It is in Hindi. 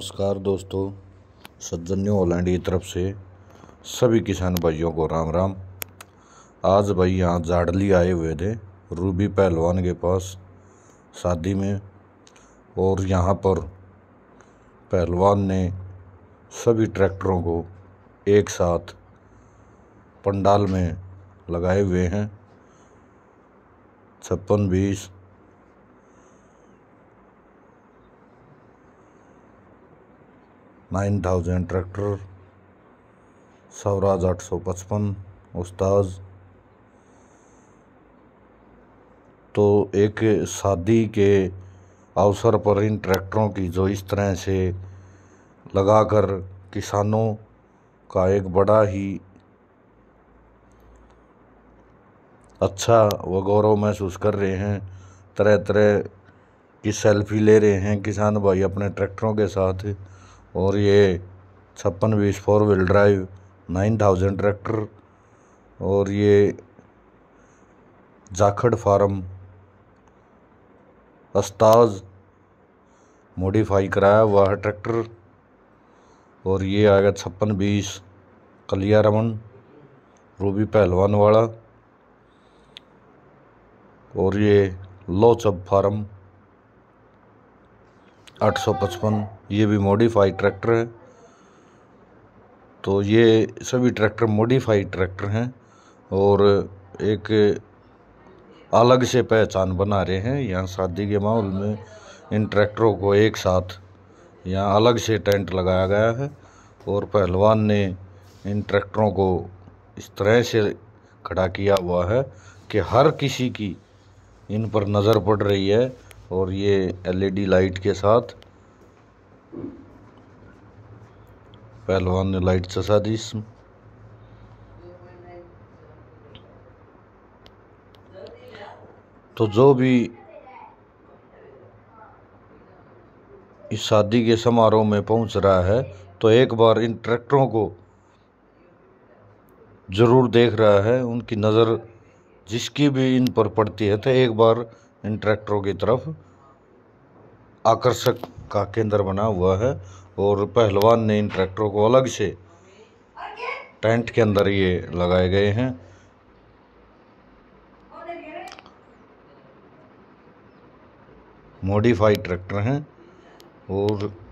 नमस्कार दोस्तों सज्जन न्यू हॉलैंड की तरफ से सभी किसान भाइयों को राम राम आज भाई यहाँ जाडली आए हुए थे रूबी पहलवान के पास शादी में और यहाँ पर पहलवान ने सभी ट्रैक्टरों को एक साथ पंडाल में लगाए हुए हैं छप्पन बीस नाइन थाउजेंड ट्रैक्टर स्वराज आठ सौ पचपन उस्ताज तो एक शादी के अवसर पर इन ट्रैक्टरों की जो इस तरह से लगाकर किसानों का एक बड़ा ही अच्छा व गौरव महसूस कर रहे हैं तरह तरह की सेल्फी ले रहे हैं किसान भाई अपने ट्रैक्टरों के साथ और ये छप्पन बीस four wheel drive nine thousand tractor और ये जाखड़ फार्म अस्ताज मॉडिफाई कराया हुआ है ट्रैक्टर और ये गया छप्पन बीस कलिया रमन रूबी पहलवान वाला और ये लोचब फार्म 855 ये भी मॉडिफाइड ट्रैक्टर है तो ये सभी ट्रैक्टर मॉडिफाइड ट्रैक्टर हैं और एक अलग से पहचान बना रहे हैं यहाँ शादी के माहौल में इन ट्रैक्टरों को एक साथ यहाँ अलग से टेंट लगाया गया है और पहलवान ने इन ट्रैक्टरों को इस तरह से खड़ा किया हुआ है कि हर किसी की इन पर नज़र पड़ रही है और ये एलईडी लाइट e के साथ पहलवान ने लाइट चसा दी इसमें तो जो भी इस शादी के समारोह में पहुंच रहा है तो एक बार इन ट्रैक्टरों को ज़रूर देख रहा है उनकी नज़र जिसकी भी इन पर पड़ती है तो एक बार इन ट्रैक्टरों की तरफ आकर्षक का केंद्र बना हुआ है और पहलवान ने इन ट्रैक्टरों को अलग से टेंट के अंदर ये लगाए गए हैं मॉडिफाइड ट्रैक्टर हैं और